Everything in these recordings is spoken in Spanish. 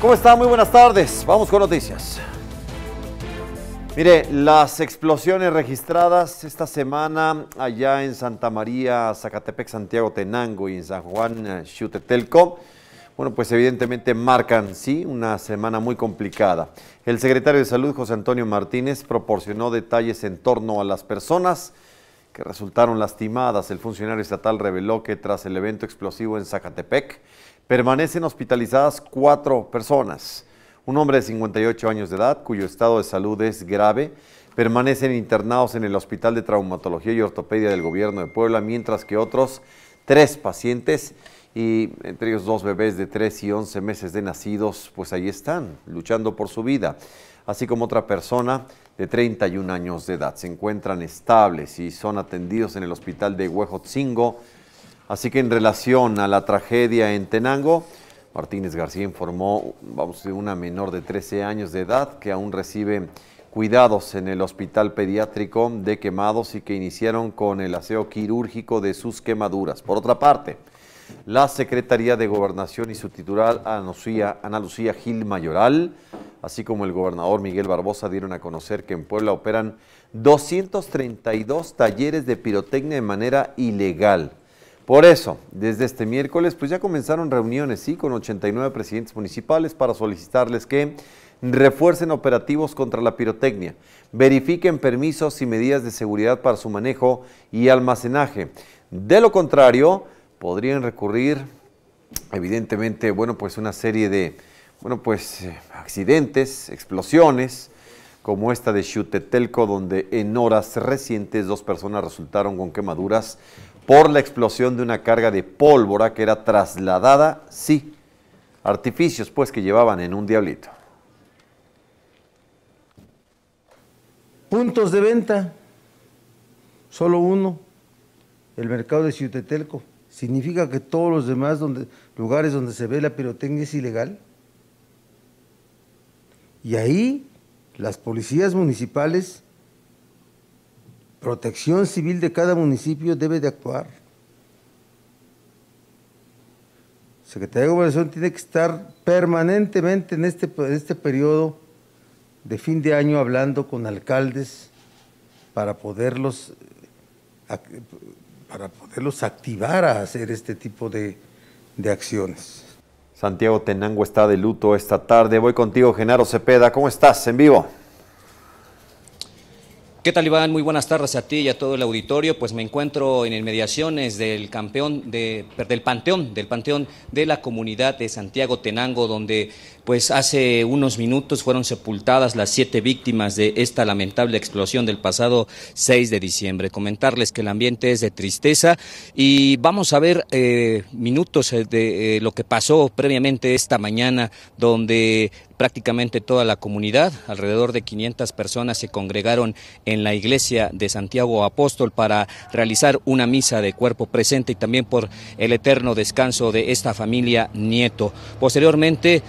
¿Cómo está? Muy buenas tardes. Vamos con noticias. Mire, las explosiones registradas esta semana allá en Santa María, Zacatepec, Santiago, Tenango y en San Juan, Chutetelco, eh, bueno, pues evidentemente marcan, sí, una semana muy complicada. El secretario de Salud, José Antonio Martínez, proporcionó detalles en torno a las personas que resultaron lastimadas. El funcionario estatal reveló que tras el evento explosivo en Zacatepec, Permanecen hospitalizadas cuatro personas. Un hombre de 58 años de edad, cuyo estado de salud es grave, permanecen internados en el Hospital de Traumatología y Ortopedia del Gobierno de Puebla, mientras que otros tres pacientes y entre ellos dos bebés de 3 y 11 meses de nacidos, pues ahí están, luchando por su vida, así como otra persona de 31 años de edad. Se encuentran estables y son atendidos en el hospital de Huejotzingo, Así que en relación a la tragedia en Tenango, Martínez García informó, vamos, de una menor de 13 años de edad que aún recibe cuidados en el hospital pediátrico de quemados y que iniciaron con el aseo quirúrgico de sus quemaduras. Por otra parte, la Secretaría de Gobernación y su titular Ana Lucía, Ana Lucía, Gil Mayoral, así como el gobernador Miguel Barbosa dieron a conocer que en Puebla operan 232 talleres de pirotecnia de manera ilegal. Por eso, desde este miércoles, pues ya comenzaron reuniones, sí, con 89 presidentes municipales para solicitarles que refuercen operativos contra la pirotecnia, verifiquen permisos y medidas de seguridad para su manejo y almacenaje. De lo contrario, podrían recurrir, evidentemente, bueno, pues una serie de, bueno, pues eh, accidentes, explosiones, como esta de Telco, donde en horas recientes dos personas resultaron con quemaduras por la explosión de una carga de pólvora que era trasladada, sí, artificios pues que llevaban en un diablito. Puntos de venta, solo uno, el mercado de Ciutetelco. ¿Significa que todos los demás lugares donde se ve la pirotecnia es ilegal? Y ahí las policías municipales protección civil de cada municipio debe de actuar. Secretaría de Gobernación tiene que estar permanentemente en este, este periodo de fin de año hablando con alcaldes para poderlos, para poderlos activar a hacer este tipo de, de acciones. Santiago Tenango está de luto esta tarde. Voy contigo, Genaro Cepeda. ¿Cómo estás? En vivo. ¿Qué tal, Iván? Muy buenas tardes a ti y a todo el auditorio. Pues me encuentro en inmediaciones del campeón del panteón, del panteón de la comunidad de Santiago Tenango, donde pues hace unos minutos fueron sepultadas las siete víctimas de esta lamentable explosión del pasado 6 de diciembre. Comentarles que el ambiente es de tristeza y vamos a ver eh, minutos eh, de eh, lo que pasó previamente esta mañana, donde prácticamente toda la comunidad, alrededor de 500 personas se congregaron en la iglesia de Santiago Apóstol para realizar una misa de cuerpo presente y también por el eterno descanso de esta familia Nieto. Posteriormente,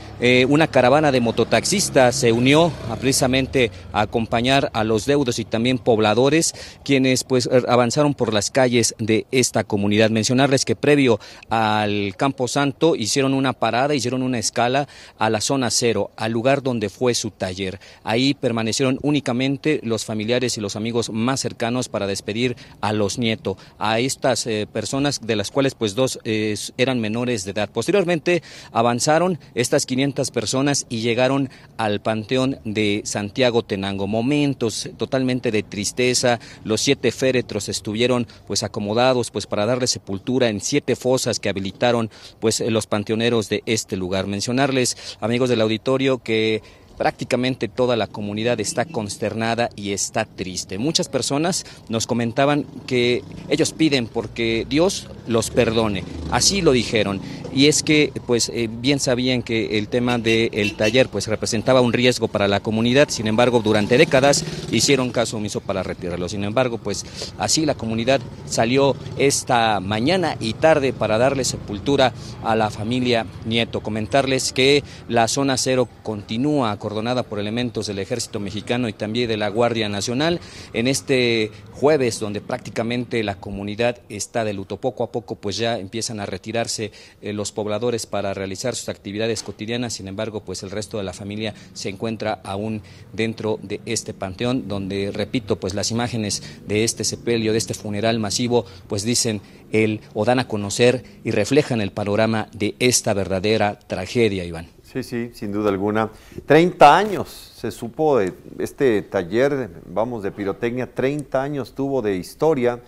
una caravana de mototaxistas se unió precisamente a acompañar a los deudos y también pobladores, quienes pues er, avanzaron por las calles de esta comunidad. Mencionarles que previo al Campo Santo hicieron una parada, hicieron una escala a la zona cero, al lugar donde fue su taller. Ahí permanecieron únicamente los familiares y los amigos más cercanos para despedir a los nietos, a estas eh, personas de las cuales pues dos eh, eran menores de edad. Posteriormente avanzaron estas 500 personas y llegaron al Panteón de Santiago Tenango. Momentos totalmente de tristeza, los siete féretros estuvieron pues acomodados pues para darle sepultura en siete fosas que habilitaron pues los panteoneros de este lugar. Mencionarles, amigos del auditorio, que prácticamente toda la comunidad está consternada y está triste. Muchas personas nos comentaban que ellos piden porque Dios los perdone. Así lo dijeron y es que pues eh, bien sabían que el tema del taller pues representaba un riesgo para la comunidad, sin embargo durante décadas hicieron caso omiso para retirarlo, sin embargo pues así la comunidad salió esta mañana y tarde para darle sepultura a la familia Nieto, comentarles que la zona cero continúa acordonada por elementos del ejército mexicano y también de la Guardia Nacional en este jueves donde prácticamente la comunidad está de luto, poco a poco pues ya empiezan a retirarse eh, los pobladores para realizar sus actividades cotidianas, sin embargo, pues el resto de la familia se encuentra aún dentro de este panteón, donde, repito, pues las imágenes de este sepelio, de este funeral masivo, pues dicen el, o dan a conocer y reflejan el panorama de esta verdadera tragedia, Iván. Sí, sí, sin duda alguna. 30 años se supo de este taller, vamos, de pirotecnia, 30 años tuvo de historia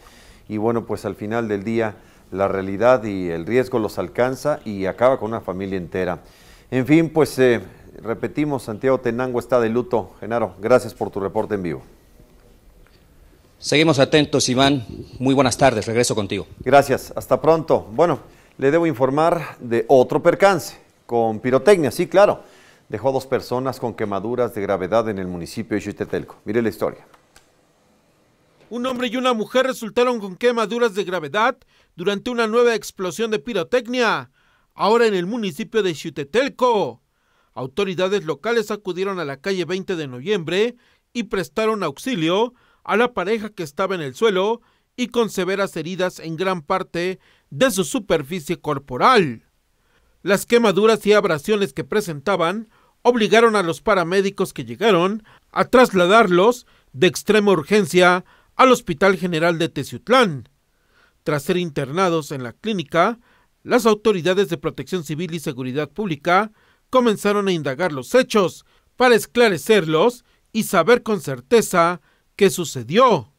y bueno, pues al final del día la realidad y el riesgo los alcanza y acaba con una familia entera. En fin, pues eh, repetimos, Santiago Tenango está de luto. Genaro, gracias por tu reporte en vivo. Seguimos atentos, Iván. Muy buenas tardes, regreso contigo. Gracias, hasta pronto. Bueno, le debo informar de otro percance con pirotecnia, sí, claro. Dejó a dos personas con quemaduras de gravedad en el municipio de Chuitetelco. Mire la historia. Un hombre y una mujer resultaron con quemaduras de gravedad durante una nueva explosión de pirotecnia, ahora en el municipio de Xutetelco. Autoridades locales acudieron a la calle 20 de noviembre y prestaron auxilio a la pareja que estaba en el suelo y con severas heridas en gran parte de su superficie corporal. Las quemaduras y abrasiones que presentaban obligaron a los paramédicos que llegaron a trasladarlos de extrema urgencia al Hospital General de Teciutlán. Tras ser internados en la clínica, las autoridades de Protección Civil y Seguridad Pública comenzaron a indagar los hechos para esclarecerlos y saber con certeza qué sucedió.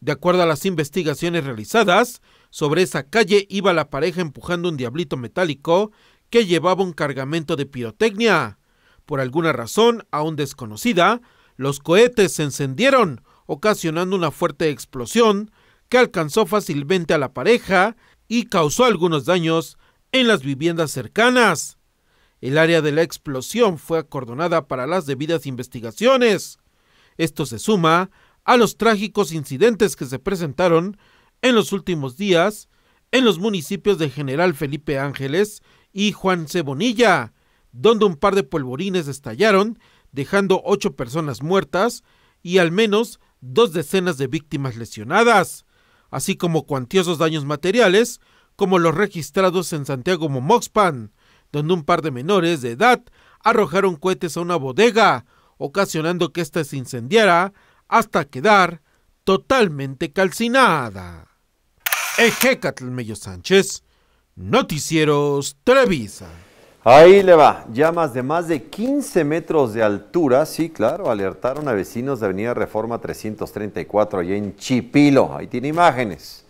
De acuerdo a las investigaciones realizadas, sobre esa calle iba la pareja empujando un diablito metálico que llevaba un cargamento de pirotecnia. Por alguna razón aún desconocida, los cohetes se encendieron, ocasionando una fuerte explosión que alcanzó fácilmente a la pareja y causó algunos daños en las viviendas cercanas. El área de la explosión fue acordonada para las debidas investigaciones. Esto se suma a los trágicos incidentes que se presentaron en los últimos días en los municipios de General Felipe Ángeles y Juan Cebonilla, donde un par de polvorines estallaron, dejando ocho personas muertas y al menos dos decenas de víctimas lesionadas, así como cuantiosos daños materiales, como los registrados en Santiago Momoxpan, donde un par de menores de edad arrojaron cohetes a una bodega, ocasionando que ésta se incendiara hasta quedar totalmente calcinada. Ejecatl Mello Sánchez, Noticieros Televisa. Ahí le va, llamas de más de 15 metros de altura, sí, claro, alertaron a vecinos de Avenida Reforma 334, allá en Chipilo, ahí tiene imágenes.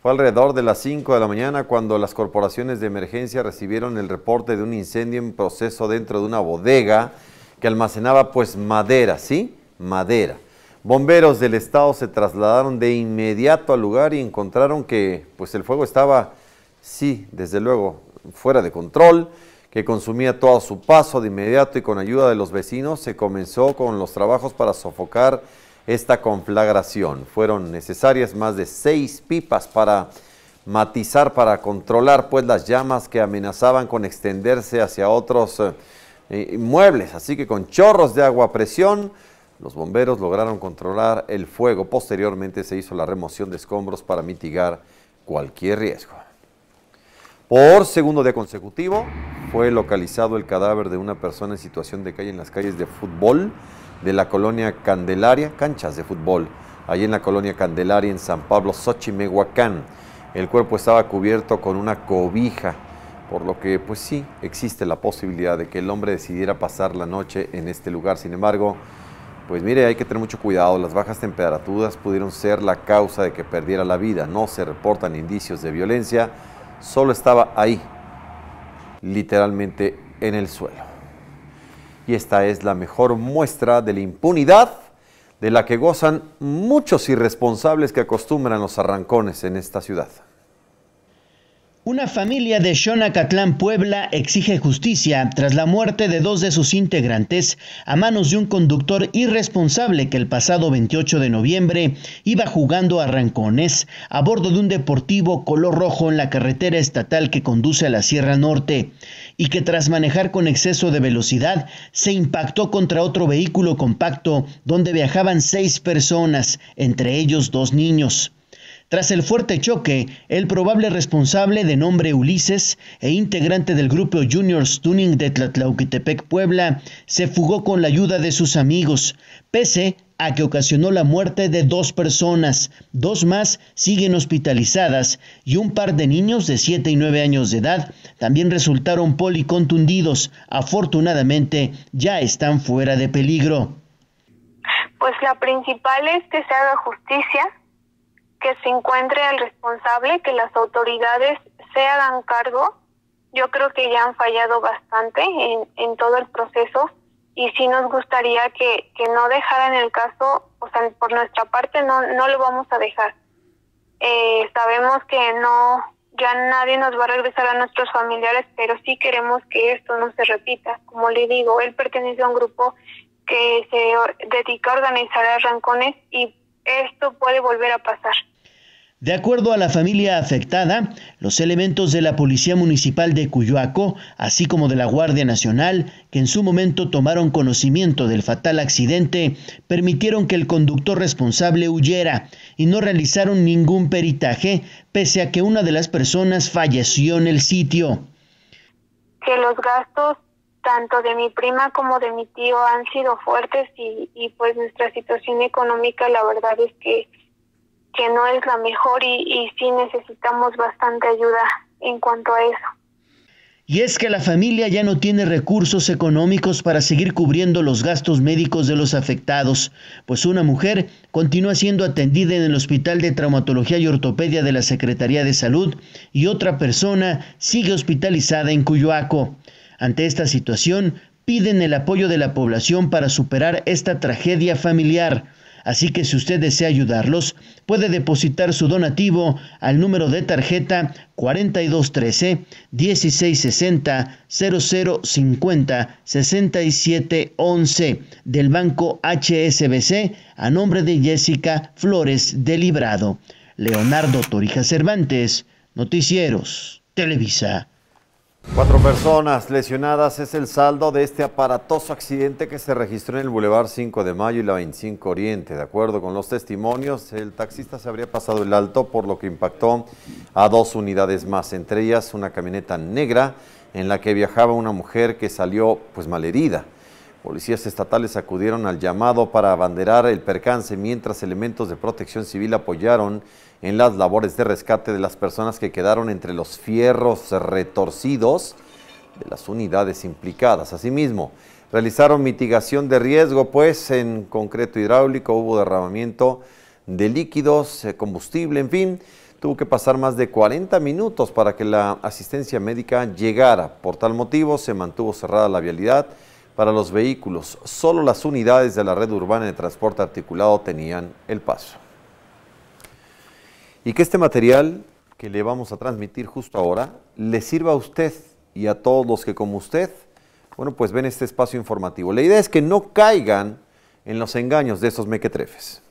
Fue alrededor de las 5 de la mañana cuando las corporaciones de emergencia recibieron el reporte de un incendio en proceso dentro de una bodega que almacenaba pues madera, ¿sí? Madera. Bomberos del estado se trasladaron de inmediato al lugar y encontraron que pues el fuego estaba, sí, desde luego, fuera de control que consumía todo su paso de inmediato y con ayuda de los vecinos se comenzó con los trabajos para sofocar esta conflagración. Fueron necesarias más de seis pipas para matizar, para controlar pues las llamas que amenazaban con extenderse hacia otros eh, eh, inmuebles. Así que con chorros de agua a presión, los bomberos lograron controlar el fuego. Posteriormente se hizo la remoción de escombros para mitigar cualquier riesgo. Por segundo día consecutivo fue localizado el cadáver de una persona en situación de calle en las calles de fútbol de la colonia Candelaria, canchas de fútbol, allí en la colonia Candelaria en San Pablo, Xochimehuacán. El cuerpo estaba cubierto con una cobija, por lo que pues sí, existe la posibilidad de que el hombre decidiera pasar la noche en este lugar. Sin embargo, pues mire, hay que tener mucho cuidado, las bajas temperaturas pudieron ser la causa de que perdiera la vida, no se reportan indicios de violencia solo estaba ahí, literalmente en el suelo. Y esta es la mejor muestra de la impunidad de la que gozan muchos irresponsables que acostumbran los arrancones en esta ciudad. Una familia de Xonacatlán, Puebla, exige justicia tras la muerte de dos de sus integrantes a manos de un conductor irresponsable que el pasado 28 de noviembre iba jugando a rancones a bordo de un deportivo color rojo en la carretera estatal que conduce a la Sierra Norte y que tras manejar con exceso de velocidad se impactó contra otro vehículo compacto donde viajaban seis personas, entre ellos dos niños. Tras el fuerte choque, el probable responsable de nombre Ulises e integrante del grupo Juniors Tuning de Tlatlauquitepec, Puebla, se fugó con la ayuda de sus amigos, pese a que ocasionó la muerte de dos personas, dos más siguen hospitalizadas y un par de niños de 7 y 9 años de edad también resultaron policontundidos. Afortunadamente ya están fuera de peligro. Pues la principal es que se haga justicia que se encuentre el responsable, que las autoridades se hagan cargo. Yo creo que ya han fallado bastante en, en todo el proceso y sí nos gustaría que, que no dejaran el caso, o sea, por nuestra parte no, no lo vamos a dejar. Eh, sabemos que no, ya nadie nos va a regresar a nuestros familiares, pero sí queremos que esto no se repita. Como le digo, él pertenece a un grupo que se dedica a organizar arrancones y esto puede volver a pasar. De acuerdo a la familia afectada, los elementos de la Policía Municipal de Cuyoaco, así como de la Guardia Nacional, que en su momento tomaron conocimiento del fatal accidente, permitieron que el conductor responsable huyera y no realizaron ningún peritaje, pese a que una de las personas falleció en el sitio. Que los gastos tanto de mi prima como de mi tío han sido fuertes y, y pues nuestra situación económica la verdad es que que no es la mejor y, sí necesitamos bastante ayuda en cuanto a eso. Y es que la familia ya no tiene recursos económicos para seguir cubriendo los gastos médicos de los afectados, pues una mujer continúa siendo atendida en el Hospital de Traumatología y Ortopedia de la Secretaría de Salud y otra persona sigue hospitalizada en Cuyoaco. Ante esta situación, piden el apoyo de la población para superar esta tragedia familiar. Así que si usted desea ayudarlos, puede depositar su donativo al número de tarjeta 4213 1660 0050 6711 del Banco HSBC a nombre de Jessica Flores de Librado. Leonardo Torija Cervantes, Noticieros, Televisa. Cuatro personas lesionadas es el saldo de este aparatoso accidente que se registró en el Boulevard 5 de Mayo y la 25 Oriente. De acuerdo con los testimonios, el taxista se habría pasado el alto, por lo que impactó a dos unidades más, entre ellas una camioneta negra en la que viajaba una mujer que salió pues malherida. Policías estatales acudieron al llamado para abanderar el percance mientras elementos de protección civil apoyaron en las labores de rescate de las personas que quedaron entre los fierros retorcidos de las unidades implicadas. Asimismo, realizaron mitigación de riesgo, pues en concreto hidráulico hubo derramamiento de líquidos, eh, combustible, en fin, tuvo que pasar más de 40 minutos para que la asistencia médica llegara. Por tal motivo se mantuvo cerrada la vialidad para los vehículos. Solo las unidades de la red urbana de transporte articulado tenían el paso y que este material que le vamos a transmitir justo ahora le sirva a usted y a todos los que como usted, bueno, pues ven este espacio informativo. La idea es que no caigan en los engaños de esos mequetrefes.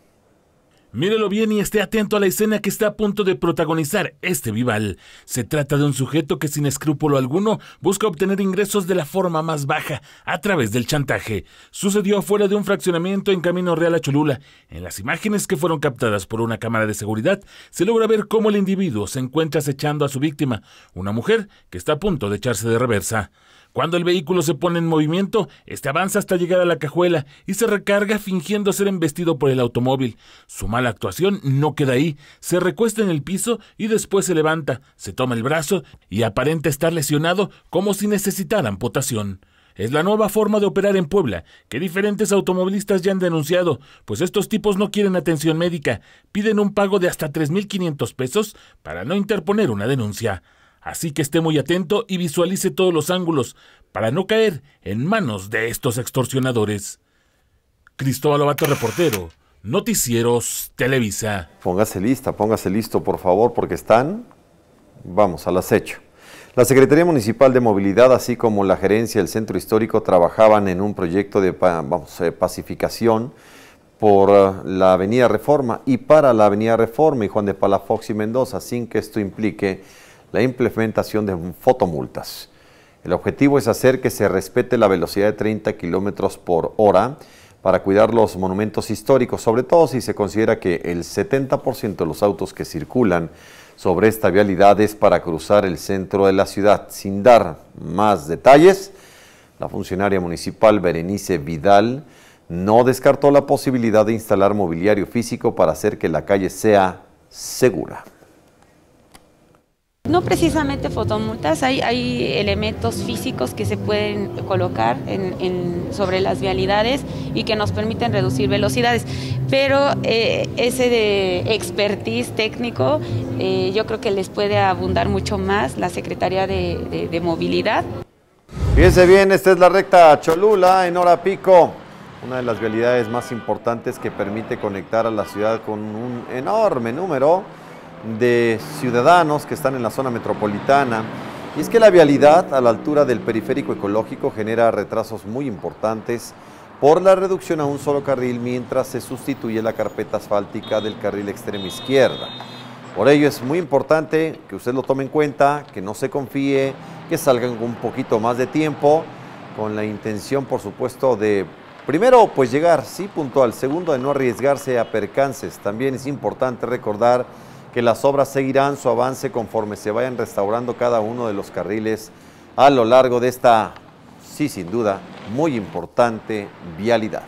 Mírelo bien y esté atento a la escena que está a punto de protagonizar este Vival. Se trata de un sujeto que sin escrúpulo alguno busca obtener ingresos de la forma más baja, a través del chantaje. Sucedió fuera de un fraccionamiento en Camino Real a Cholula. En las imágenes que fueron captadas por una cámara de seguridad, se logra ver cómo el individuo se encuentra acechando a su víctima, una mujer que está a punto de echarse de reversa. Cuando el vehículo se pone en movimiento, este avanza hasta llegar a la cajuela y se recarga fingiendo ser embestido por el automóvil. Su mala actuación no queda ahí, se recuesta en el piso y después se levanta, se toma el brazo y aparenta estar lesionado como si necesitara amputación. Es la nueva forma de operar en Puebla, que diferentes automovilistas ya han denunciado, pues estos tipos no quieren atención médica, piden un pago de hasta 3.500 pesos para no interponer una denuncia. Así que esté muy atento y visualice todos los ángulos para no caer en manos de estos extorsionadores. Cristóbal Ovato, reportero, Noticieros Televisa. Póngase lista, póngase listo, por favor, porque están, vamos, al acecho. La Secretaría Municipal de Movilidad, así como la gerencia del Centro Histórico, trabajaban en un proyecto de eh, pacificación por eh, la Avenida Reforma y para la Avenida Reforma y Juan de Palafox y Mendoza, sin que esto implique la implementación de fotomultas. El objetivo es hacer que se respete la velocidad de 30 kilómetros por hora para cuidar los monumentos históricos, sobre todo si se considera que el 70% de los autos que circulan sobre esta vialidad es para cruzar el centro de la ciudad. Sin dar más detalles, la funcionaria municipal Berenice Vidal no descartó la posibilidad de instalar mobiliario físico para hacer que la calle sea segura. No precisamente fotomultas, hay, elementos físicos que se pueden colocar sobre las vialidades y que nos permiten reducir velocidades, pero eh, ese de expertise técnico eh, yo creo que les puede abundar mucho más la Secretaría de, de Movilidad. Fíjense bien, esta es la recta Cholula en hora pico una de las vialidades más importantes que permite conectar a la ciudad con un enorme número de ciudadanos que están en la zona metropolitana. Y es que la vialidad a la altura del periférico ecológico genera retrasos muy importantes por la reducción a un solo carril mientras se sustituye la carpeta asfáltica del carril extremo izquierda. Por ello es muy importante que usted lo tome en cuenta, que no se confíe, que salgan un poquito más de tiempo, con la intención por supuesto de Primero, pues llegar, sí, puntual. Segundo, de no arriesgarse a percances. También es importante recordar que las obras seguirán su avance conforme se vayan restaurando cada uno de los carriles a lo largo de esta, sí, sin duda, muy importante vialidad.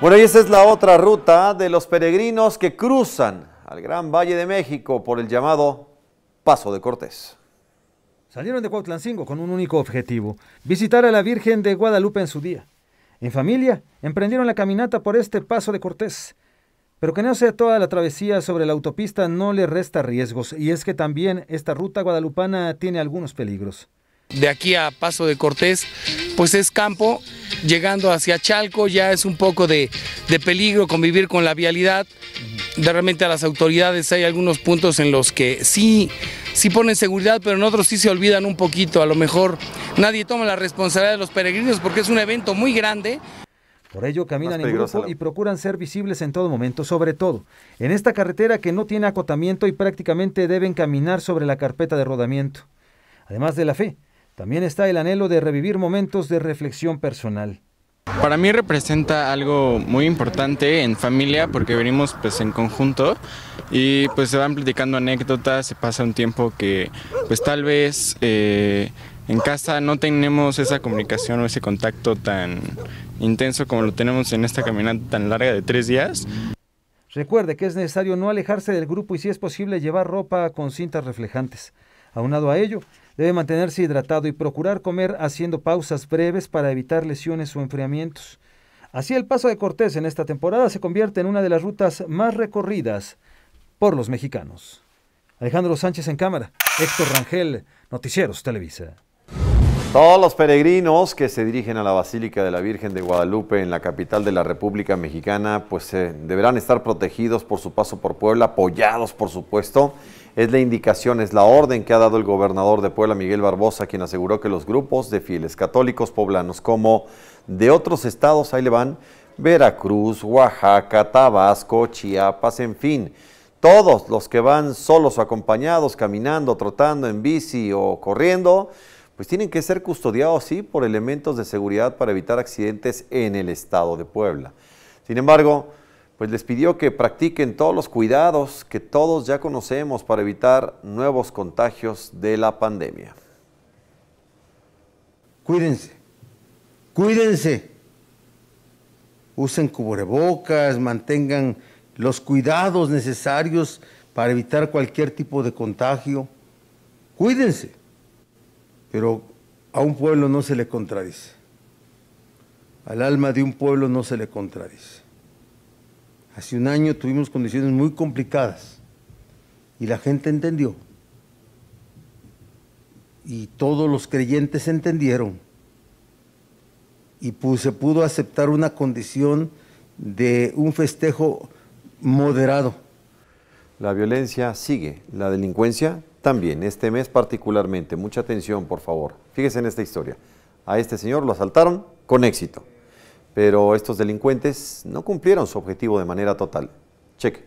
Bueno, y esa es la otra ruta de los peregrinos que cruzan al Gran Valle de México por el llamado Paso de Cortés. Salieron de Cuautlancingo con un único objetivo, visitar a la Virgen de Guadalupe en su día. En familia, emprendieron la caminata por este Paso de Cortés, pero que no sea toda la travesía sobre la autopista no le resta riesgos, y es que también esta ruta guadalupana tiene algunos peligros. De aquí a Paso de Cortés, pues es campo, llegando hacia Chalco ya es un poco de, de peligro convivir con la vialidad. De realmente a las autoridades hay algunos puntos en los que sí, sí ponen seguridad, pero en otros sí se olvidan un poquito. A lo mejor nadie toma la responsabilidad de los peregrinos porque es un evento muy grande. Por ello caminan en grupo y procuran ser visibles en todo momento, sobre todo en esta carretera que no tiene acotamiento y prácticamente deben caminar sobre la carpeta de rodamiento. Además de la fe, también está el anhelo de revivir momentos de reflexión personal. Para mí representa algo muy importante en familia porque venimos pues en conjunto y pues se van platicando anécdotas, se pasa un tiempo que pues tal vez eh, en casa no tenemos esa comunicación o ese contacto tan intenso como lo tenemos en esta caminata tan larga de tres días. Recuerde que es necesario no alejarse del grupo y si es posible llevar ropa con cintas reflejantes. Aunado a ello, debe mantenerse hidratado y procurar comer haciendo pausas breves para evitar lesiones o enfriamientos. Así el paso de Cortés en esta temporada se convierte en una de las rutas más recorridas por los mexicanos. Alejandro Sánchez en cámara, Héctor Rangel, Noticieros Televisa. Todos los peregrinos que se dirigen a la Basílica de la Virgen de Guadalupe en la capital de la República Mexicana, pues eh, deberán estar protegidos por su paso por Puebla, apoyados por supuesto. Es la indicación, es la orden que ha dado el gobernador de Puebla, Miguel Barbosa, quien aseguró que los grupos de fieles católicos poblanos como de otros estados, ahí le van, Veracruz, Oaxaca, Tabasco, Chiapas, en fin, todos los que van solos o acompañados, caminando, trotando en bici o corriendo, pues tienen que ser custodiados, sí, por elementos de seguridad para evitar accidentes en el estado de Puebla. Sin embargo, pues les pidió que practiquen todos los cuidados que todos ya conocemos para evitar nuevos contagios de la pandemia. Cuídense, cuídense. Usen cubrebocas, mantengan los cuidados necesarios para evitar cualquier tipo de contagio. Cuídense. Pero a un pueblo no se le contradice. Al alma de un pueblo no se le contradice. Hace un año tuvimos condiciones muy complicadas y la gente entendió. Y todos los creyentes entendieron. Y se pudo aceptar una condición de un festejo moderado. La violencia sigue, la delincuencia también este mes particularmente, mucha atención por favor. Fíjese en esta historia. A este señor lo asaltaron con éxito, pero estos delincuentes no cumplieron su objetivo de manera total. Cheque.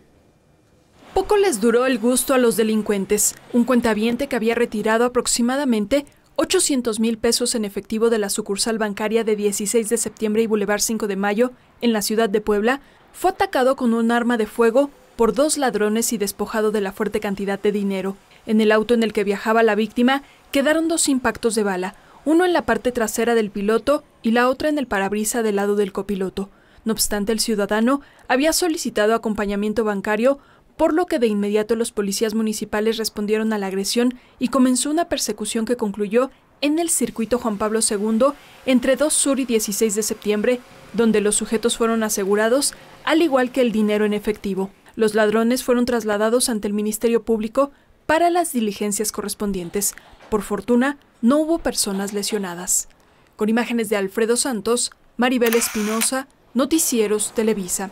Poco les duró el gusto a los delincuentes. Un cuentaviente que había retirado aproximadamente 800 mil pesos en efectivo de la sucursal bancaria de 16 de septiembre y Boulevard 5 de Mayo, en la ciudad de Puebla, fue atacado con un arma de fuego por dos ladrones y despojado de la fuerte cantidad de dinero. En el auto en el que viajaba la víctima quedaron dos impactos de bala, uno en la parte trasera del piloto y la otra en el parabrisa del lado del copiloto. No obstante, el ciudadano había solicitado acompañamiento bancario, por lo que de inmediato los policías municipales respondieron a la agresión y comenzó una persecución que concluyó en el circuito Juan Pablo II entre 2 Sur y 16 de septiembre, donde los sujetos fueron asegurados, al igual que el dinero en efectivo. Los ladrones fueron trasladados ante el Ministerio Público, para las diligencias correspondientes. Por fortuna, no hubo personas lesionadas. Con imágenes de Alfredo Santos, Maribel Espinosa, Noticieros Televisa.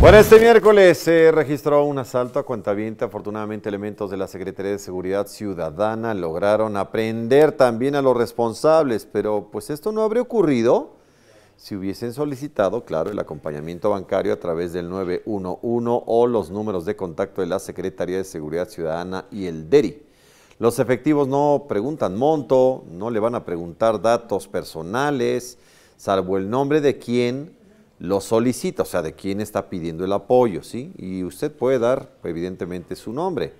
Bueno, este miércoles se registró un asalto a cuentaviente. Afortunadamente, elementos de la Secretaría de Seguridad Ciudadana lograron aprender también a los responsables, pero pues esto no habría ocurrido si hubiesen solicitado, claro, el acompañamiento bancario a través del 911 o los números de contacto de la Secretaría de Seguridad Ciudadana y el DERI. Los efectivos no preguntan monto, no le van a preguntar datos personales, salvo el nombre de quien lo solicita, o sea, de quien está pidiendo el apoyo, ¿sí? Y usted puede dar, evidentemente, su nombre.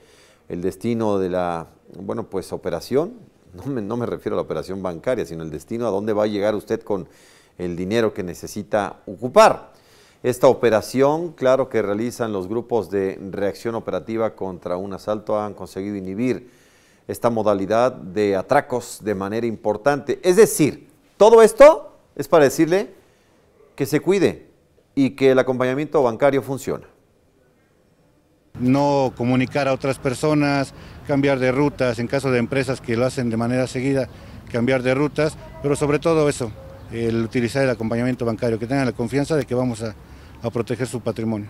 El destino de la, bueno, pues operación, no me, no me refiero a la operación bancaria, sino el destino a dónde va a llegar usted con el dinero que necesita ocupar. Esta operación, claro que realizan los grupos de reacción operativa contra un asalto, han conseguido inhibir esta modalidad de atracos de manera importante. Es decir, todo esto es para decirle que se cuide y que el acompañamiento bancario funciona. No comunicar a otras personas, cambiar de rutas, en caso de empresas que lo hacen de manera seguida, cambiar de rutas, pero sobre todo eso, el utilizar el acompañamiento bancario, que tengan la confianza de que vamos a, proteger su patrimonio.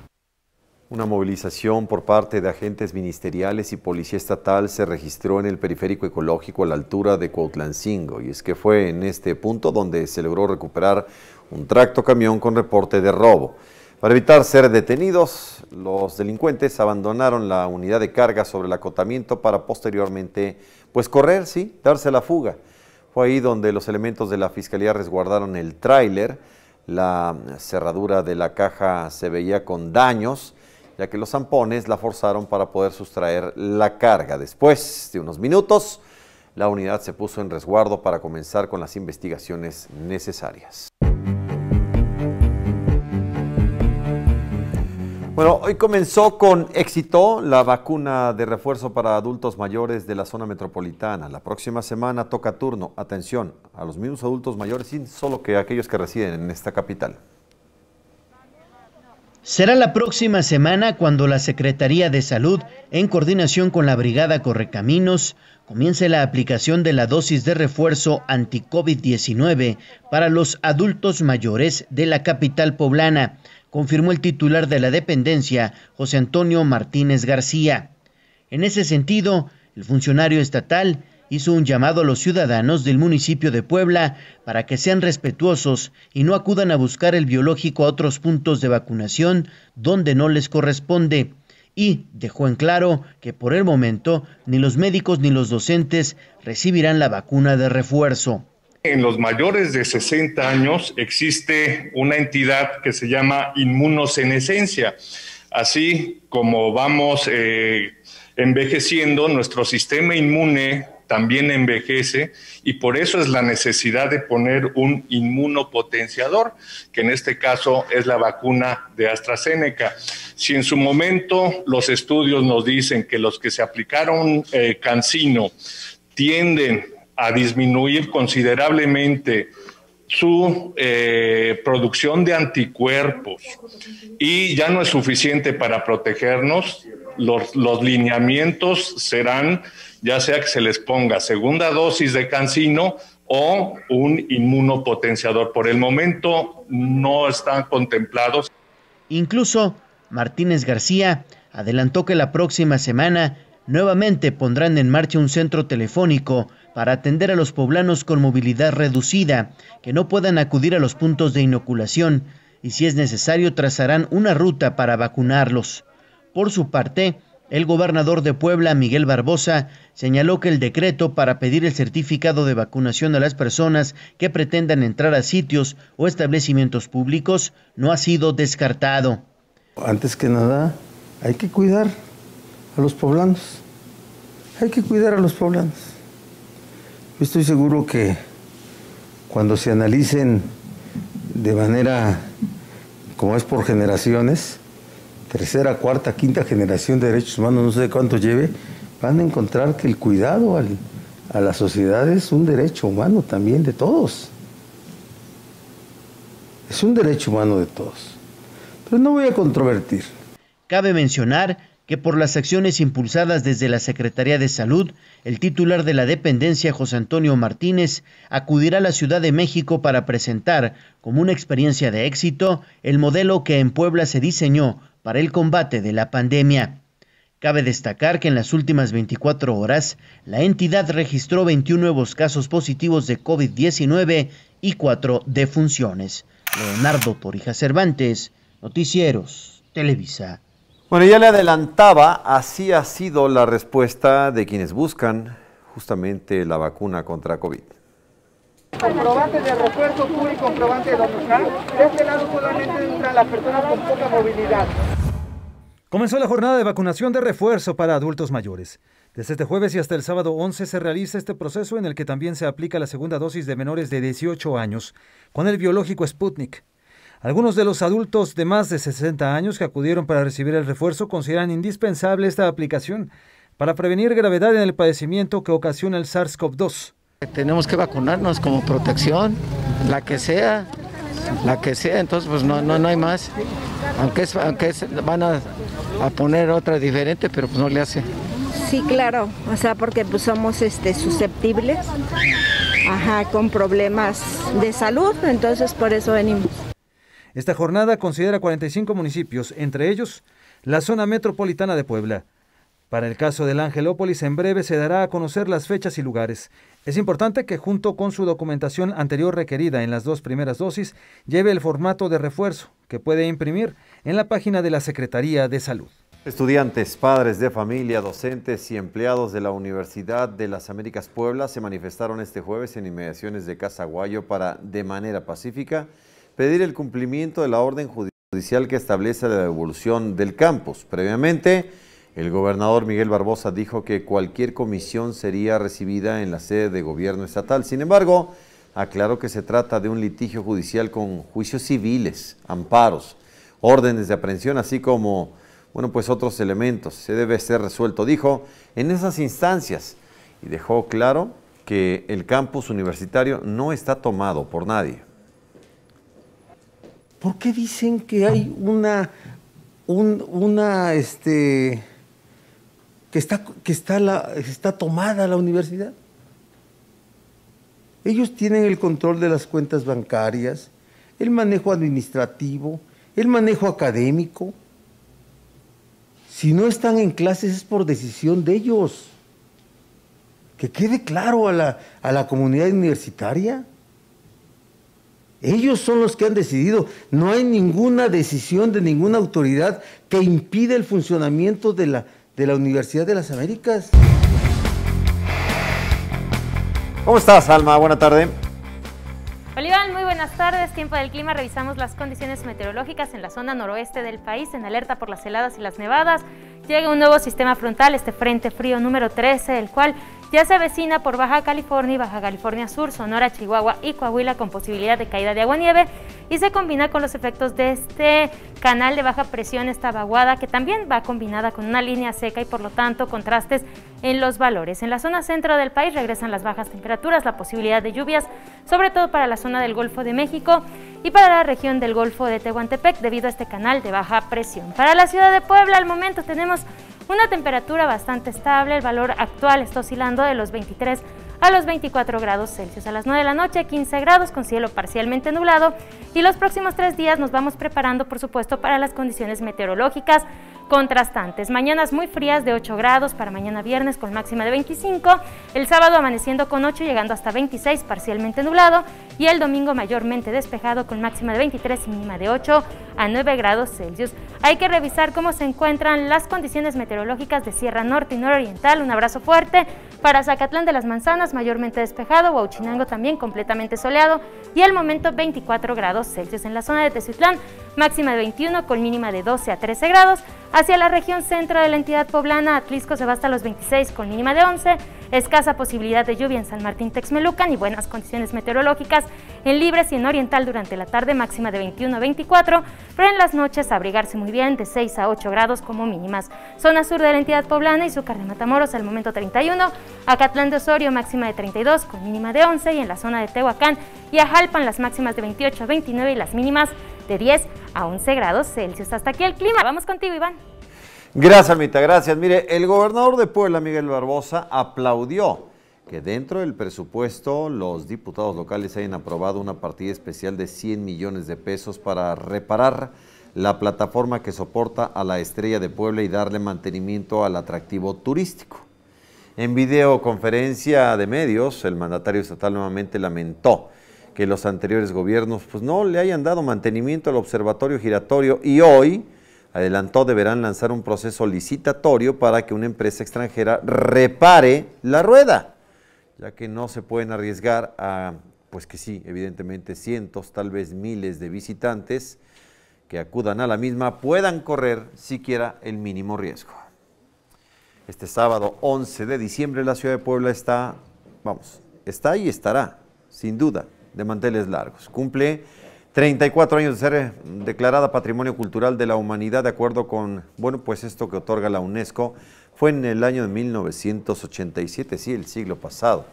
Una movilización por parte de agentes ministeriales y policía estatal se registró en el periférico ecológico a la altura de Cuautlancingo y es que fue en este punto donde se logró recuperar un tracto camión con reporte de robo. Para evitar ser detenidos, los delincuentes abandonaron la unidad de carga sobre el acotamiento para posteriormente pues correr, sí, darse la fuga. Fue ahí donde los elementos de la fiscalía resguardaron el tráiler. La cerradura de la caja se veía con daños, ya que los zampones la forzaron para poder sustraer la carga. Después de unos minutos, la unidad se puso en resguardo para comenzar con las investigaciones necesarias. Bueno, hoy comenzó con éxito la vacuna de refuerzo para adultos mayores de la zona metropolitana. La próxima semana toca turno, atención, a los mismos adultos mayores y solo que aquellos que residen en esta capital. Será la próxima semana cuando la Secretaría de Salud, en coordinación con la Brigada Correcaminos, comience la aplicación de la dosis de refuerzo anti-COVID-19 para los adultos mayores de la capital poblana confirmó el titular de la dependencia, José Antonio Martínez García. En ese sentido, el funcionario estatal hizo un llamado a los ciudadanos del municipio de Puebla para que sean respetuosos y no acudan a buscar el biológico a otros puntos de vacunación donde no les corresponde. Y dejó en claro que por el momento ni los médicos ni los docentes recibirán la vacuna de refuerzo en los mayores de 60 años existe una entidad que se llama inmunosenesencia. Así como vamos eh, envejeciendo, nuestro sistema inmune también envejece y por eso es la necesidad de poner un inmunopotenciador, que en este caso es la vacuna de AstraZeneca. Si en su momento los estudios nos dicen que los que se aplicaron eh, cancino tienden a disminuir considerablemente su eh, producción de anticuerpos y ya no es suficiente para protegernos, los, los, lineamientos serán ya sea que se les ponga segunda dosis de cancino o un inmunopotenciador. Por el momento no están contemplados. Incluso Martínez García adelantó que la próxima semana nuevamente pondrán en marcha un centro telefónico para atender a los poblanos con movilidad reducida, que no puedan acudir a los puntos de inoculación, y si es necesario trazarán una ruta para vacunarlos. Por su parte, el gobernador de Puebla, Miguel Barbosa, señaló que el decreto para pedir el certificado de vacunación a las personas que pretendan entrar a sitios o establecimientos públicos no ha sido descartado. Antes que nada, hay que cuidar a los poblanos. Hay que cuidar a los poblanos. estoy seguro que cuando se analicen de manera como es por generaciones, tercera, cuarta, quinta generación de derechos humanos, no sé cuánto lleve, van a encontrar que el cuidado a la sociedad es un derecho humano también de todos. Es un derecho humano de todos. Pero no voy a controvertir. Cabe mencionar que por las acciones impulsadas desde la Secretaría de Salud, el titular de la dependencia, José Antonio Martínez, acudirá a la Ciudad de México para presentar, como una experiencia de éxito, el modelo que en Puebla se diseñó para el combate de la pandemia. Cabe destacar que en las últimas 24 horas, la entidad registró 21 nuevos casos positivos de COVID-19 y 4 defunciones. Leonardo Torija Cervantes, Noticieros, Televisa. Bueno, ya le adelantaba, así ha sido la respuesta de quienes buscan justamente la vacuna contra COVID. de refuerzo, de De este lado solamente con poca movilidad. Comenzó la jornada de vacunación de refuerzo para adultos mayores. Desde este jueves y hasta el sábado 11 se realiza este proceso en el que también se aplica la segunda dosis de menores de 18 años con el biológico Sputnik. Algunos de los adultos de más de 60 años que acudieron para recibir el refuerzo consideran indispensable esta aplicación para prevenir gravedad en el padecimiento que ocasiona el SARS-CoV-2. Tenemos que vacunarnos como protección, la que sea, la que sea, entonces pues no, no, hay más. Aunque, es, aunque van a, poner otra diferente, pero pues no le hace. Sí, claro, o sea, porque pues somos este, susceptibles, con problemas de salud, entonces por eso venimos. Esta jornada considera 45 municipios, entre ellos la zona metropolitana de Puebla. Para el caso del Angelópolis, en breve se dará a conocer las fechas y lugares. Es importante que, junto con su documentación anterior requerida en las dos primeras dosis, lleve el formato de refuerzo que puede imprimir en la página de la Secretaría de Salud. Estudiantes, padres de familia, docentes y empleados de la Universidad de las Américas Puebla se manifestaron este jueves en inmediaciones de Casaguayo para, de manera pacífica, pedir el cumplimiento de la orden judicial que establece la devolución del campus. Previamente, el gobernador Miguel Barbosa dijo que cualquier comisión sería recibida en la sede de gobierno estatal. Sin embargo, aclaró que se trata de un litigio judicial con juicios civiles, amparos, órdenes de aprehensión, así como, bueno, pues otros elementos. Se debe ser resuelto, dijo, en esas instancias. Y dejó claro que el campus universitario no está tomado por nadie. ¿por qué dicen que hay una, una, este, que está, está, la, tomada la universidad? Ellos tienen el control de las cuentas bancarias, el manejo administrativo, el manejo académico. Si no están en clases es por decisión de ellos. Que quede claro a la comunidad universitaria. Ellos son los que han decidido. No hay ninguna decisión de ninguna autoridad que impida el funcionamiento de la, de la Universidad de las Américas. ¿Cómo estás, Alma? Buena tarde. Bolívar, muy buenas tardes. Tiempo del clima. Revisamos las condiciones meteorológicas en la zona noroeste del país, en alerta por las heladas y las nevadas. Llega un nuevo sistema frontal, este frente frío número 13, el cual ya se vecina por Baja California y Baja California Sur, Sonora, Chihuahua y Coahuila con posibilidad de caída de agua-nieve y se combina con los efectos de este canal de baja presión, esta vaguada, que también va combinada con una línea seca y por lo tanto contrastes en los valores. En la zona centro del país regresan las bajas temperaturas, la posibilidad de lluvias, sobre todo para la zona del Golfo de México y para la región del Golfo de Tehuantepec debido a este canal de baja presión. Para la ciudad de Puebla al momento tenemos una temperatura bastante estable, el valor actual está oscilando de los 23 a los 24 grados Celsius. A las 9 de la noche, 15 grados con cielo parcialmente nublado. Y los próximos tres días nos vamos preparando, por supuesto, para las condiciones meteorológicas contrastantes. Mañanas muy frías de 8 grados para mañana viernes con máxima de 25, el sábado amaneciendo con 8 llegando hasta 26 parcialmente nublado y el domingo mayormente despejado con máxima de 23 y mínima de 8 a 9 grados Celsius. Hay que revisar cómo se encuentran las condiciones meteorológicas de Sierra Norte y Nororiental. Un abrazo fuerte para Zacatlán de las Manzanas mayormente despejado, Huachinango también completamente soleado y el momento 24 grados Celsius en la zona de Tezuitlán, máxima de 21 con mínima de 12 a 13 grados. Hacia la región centro de la entidad poblana, Atlisco se basta hasta los 26 con mínima de 11, escasa posibilidad de lluvia en San Martín Texmelucan y buenas condiciones meteorológicas en Libres y en Oriental durante la tarde máxima de 21 a 24, pero en las noches abrigarse muy bien de 6 a 8 grados como mínimas. Zona sur de la entidad poblana y su de Matamoros al momento 31, Acatlán de Osorio máxima de 32 con mínima de 11 y en la zona de Tehuacán y a Jalpan las máximas de 28 a 29 y las mínimas de 10 a 11 grados Celsius. Hasta aquí el clima. Vamos contigo, Iván. Gracias, Almita, gracias. Mire, el gobernador de Puebla, Miguel Barbosa, aplaudió que dentro del presupuesto los diputados locales hayan aprobado una partida especial de 100 millones de pesos para reparar la plataforma que soporta a la estrella de Puebla y darle mantenimiento al atractivo turístico. En videoconferencia de medios, el mandatario estatal nuevamente lamentó que los anteriores gobiernos pues no le hayan dado mantenimiento al observatorio giratorio y hoy adelantó deberán lanzar un proceso licitatorio para que una empresa extranjera repare la rueda, ya que no se pueden arriesgar a pues que sí, evidentemente cientos, tal vez miles de visitantes que acudan a la misma puedan correr siquiera el mínimo riesgo. Este sábado 11 de diciembre la ciudad de Puebla está, vamos, está y estará, sin duda, de manteles largos. Cumple 34 años de ser eh, declarada Patrimonio Cultural de la Humanidad, de acuerdo con, bueno, pues esto que otorga la UNESCO, fue en el año de 1987, sí, el siglo pasado.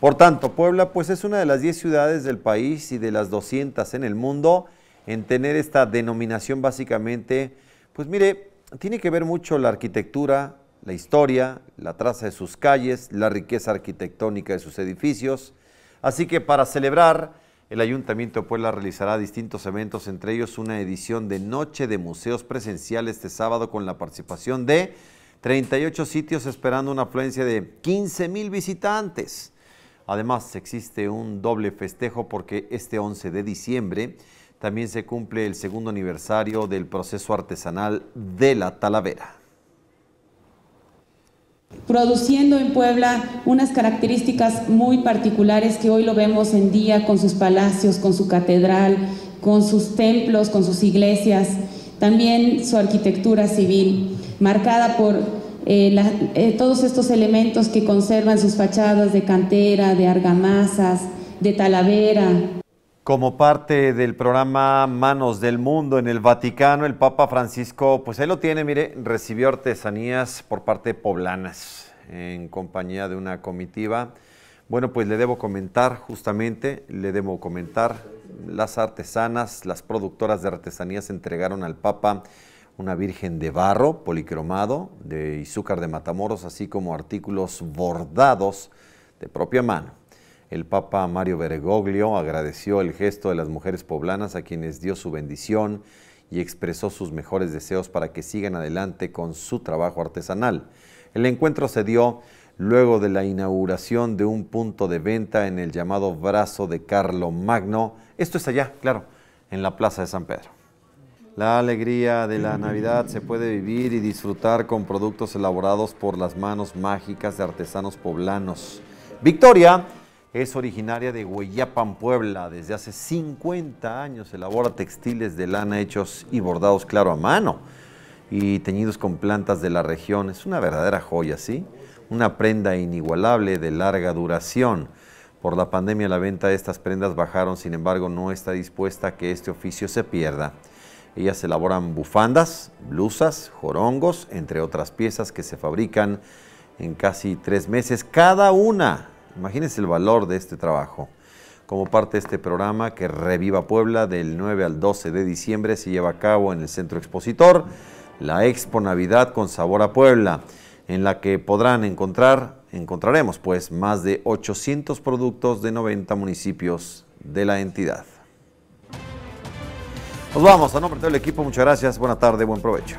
Por tanto, Puebla, pues es una de las 10 ciudades del país y de las 200 en el mundo en tener esta denominación básicamente, pues mire, tiene que ver mucho la arquitectura, la historia, la traza de sus calles, la riqueza arquitectónica de sus edificios, Así que para celebrar, el Ayuntamiento de Puebla realizará distintos eventos, entre ellos una edición de Noche de Museos Presencial este sábado con la participación de 38 sitios esperando una afluencia de 15 mil visitantes. Además, existe un doble festejo porque este 11 de diciembre también se cumple el segundo aniversario del proceso artesanal de la Talavera produciendo en Puebla unas características muy particulares que hoy lo vemos en día con sus palacios, con su catedral, con sus templos, con sus iglesias, también su arquitectura civil, marcada por eh, eh, todos estos elementos que conservan sus fachadas de cantera, de argamasas, de talavera, como parte del programa Manos del Mundo en el Vaticano, el Papa Francisco, pues ahí lo tiene, mire, recibió artesanías por parte de poblanas en compañía de una comitiva. Bueno, pues le debo comentar justamente, le debo comentar, las artesanas, las productoras de artesanías entregaron al Papa una virgen de barro policromado de azúcar de Matamoros, así como artículos bordados de propia mano. El Papa Mario Bergoglio agradeció el gesto de las mujeres poblanas a quienes dio su bendición y expresó sus mejores deseos para que sigan adelante con su trabajo artesanal. El encuentro se dio luego de la inauguración de un punto de venta en el llamado Brazo de Carlo Magno. Esto es allá, claro, en la Plaza de San Pedro. La alegría de la Navidad se puede vivir y disfrutar con productos elaborados por las manos mágicas de artesanos poblanos. Victoria es originaria de Hueyapan, Puebla. Desde hace 50 años elabora textiles de lana hechos y bordados, claro, a mano y teñidos con plantas de la región. Es una verdadera joya, ¿sí? Una prenda inigualable de larga duración. Por la pandemia la venta de estas prendas bajaron, sin embargo no está dispuesta a que este oficio se pierda. Ellas elaboran bufandas, blusas, jorongos, entre otras piezas que se fabrican en casi tres meses cada una Imagínense el valor de este trabajo. Como parte de este programa que Reviva Puebla del 9 al 12 de diciembre se lleva a cabo en el Centro Expositor la Expo Navidad con Sabor a Puebla, en la que podrán encontrar, encontraremos pues más de 800 productos de 90 municipios de la entidad. Nos vamos, a nombre del equipo, muchas gracias, buena tarde, buen provecho.